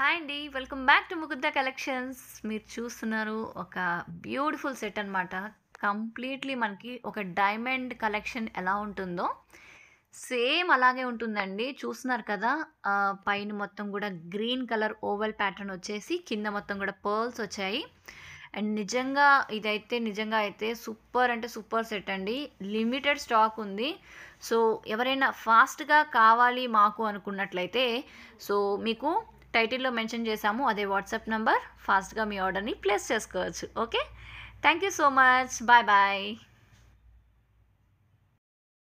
hi అండి welcome back to ముగుద్ద collections మీరు చూస్తున్నారు ఒక బ్యూటిఫుల్ సెట్ అనమాట కంప్లీట్లీ మనకి ఒక డైమండ్ కలెక్షన్ ఎలా ఉంటుందో సేమ్ అలాగే ఉంటుందండి చూస్తున్నారు కదా పైన మొత్తం కూడా గ్రీన్ కలర్ ఓవల్ ప్యాటర్న్ వచ్చేసి కింద మొత్తం కూడా పర్ల్స్ వచ్చాయి అండ్ నిజంగా ఇదైతే నిజంగా అయితే సూపర్ అంటే సూపర్ సెట్ అండి లిమిటెడ్ స్టాక్ ఉంది సో ఎవరైనా ఫాస్ట్గా కావాలి మాకు అనుకున్నట్లయితే సో మీకు టైటిల్లో మెన్షన్ చేశాము అదే వాట్సాప్ నంబర్ ఫాస్ట్గా మీ ఆర్డర్ని ప్లేస్ చేసుకోవచ్చు okay thank you so much bye bye